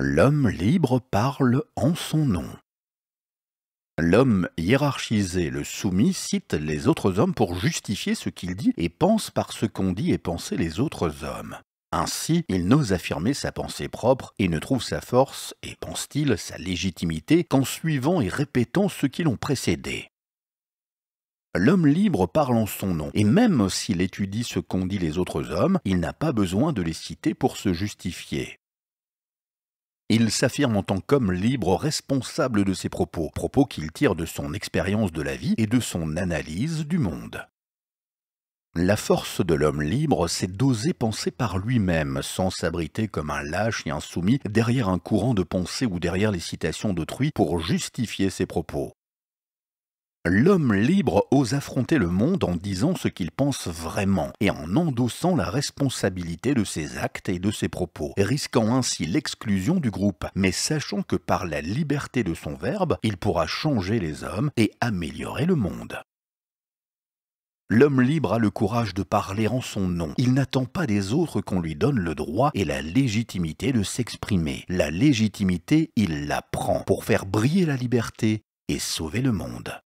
L'homme libre parle en son nom. L'homme hiérarchisé, le soumis, cite les autres hommes pour justifier ce qu'il dit et pense par ce qu'ont dit et pensé les autres hommes. Ainsi, il n'ose affirmer sa pensée propre et ne trouve sa force, et pense-t-il, sa légitimité qu'en suivant et répétant ce qui l'ont précédé. L'homme libre parle en son nom, et même s'il étudie ce qu'ont dit les autres hommes, il n'a pas besoin de les citer pour se justifier. Il s'affirme en tant qu'homme libre responsable de ses propos, propos qu'il tire de son expérience de la vie et de son analyse du monde. La force de l'homme libre, c'est d'oser penser par lui-même, sans s'abriter comme un lâche et insoumis derrière un courant de pensée ou derrière les citations d'autrui pour justifier ses propos. L'homme libre ose affronter le monde en disant ce qu'il pense vraiment et en endossant la responsabilité de ses actes et de ses propos, risquant ainsi l'exclusion du groupe, mais sachant que par la liberté de son verbe, il pourra changer les hommes et améliorer le monde. L'homme libre a le courage de parler en son nom. Il n'attend pas des autres qu'on lui donne le droit et la légitimité de s'exprimer. La légitimité, il la prend pour faire briller la liberté et sauver le monde.